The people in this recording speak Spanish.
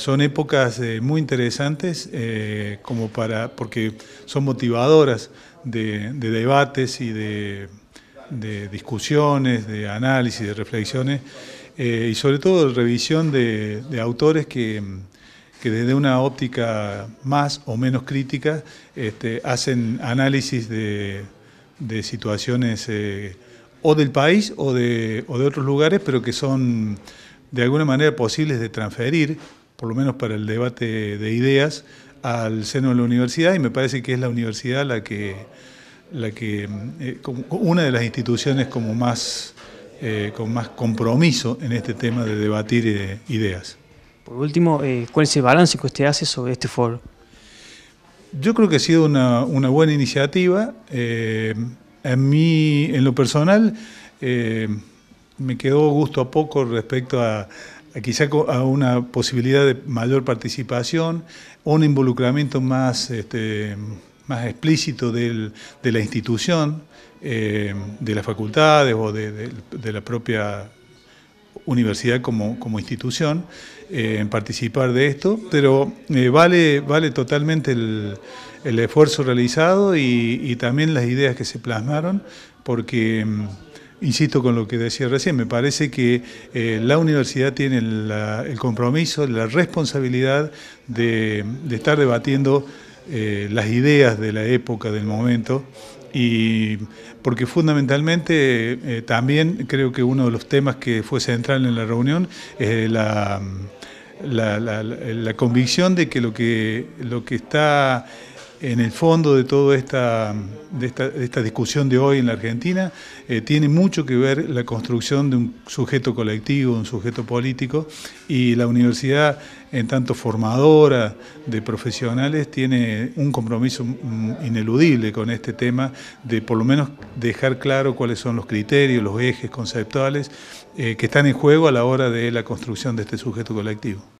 son épocas eh, muy interesantes eh, como para, porque son motivadoras de, debates y de, discusiones, de análisis, de reflexiones eh, y sobre todo de revisión de, autores que, desde una óptica más o menos crítica este, hacen análisis de, situaciones o del país o de, o de otros lugares, pero que son de alguna manera posibles de transferir por lo menos para el debate de ideas, al seno de la universidad y me parece que es la universidad la que, la que eh, una de las instituciones como más, eh, con más compromiso en este tema de debatir eh, ideas. Por último, ¿cuál es el balance que usted hace sobre este foro? Yo creo que ha sido una, buena iniciativa. A mí, en lo personal, me quedó gusto a poco respecto a, quizá a una posibilidad de mayor participación, un involucramiento más, este, más explícito de la institución, eh, de las facultades o de, la propia universidad como, como institución eh, en participar de esto, pero eh, vale, vale totalmente el, esfuerzo realizado y, y, también las ideas que se plasmaron, porque... Mm, insisto con lo que decía recién, me parece que eh, la universidad tiene el compromiso, la responsabilidad de, estar debatiendo eh, las ideas de la época, del momento, y porque fundamentalmente eh, también creo que uno de los temas que fue central en la reunión es la, la, la convicción de que lo que, lo que está en el fondo de toda esta, esta, discusión de hoy en la Argentina eh, tiene mucho que ver la construcción de un sujeto colectivo, un sujeto político, y la universidad, en tanto formadora de profesionales, tiene un compromiso mm, ineludible con este tema de por lo menos dejar claro cuáles son los criterios, los ejes conceptuales eh, que están en juego a la hora de la construcción de este sujeto colectivo.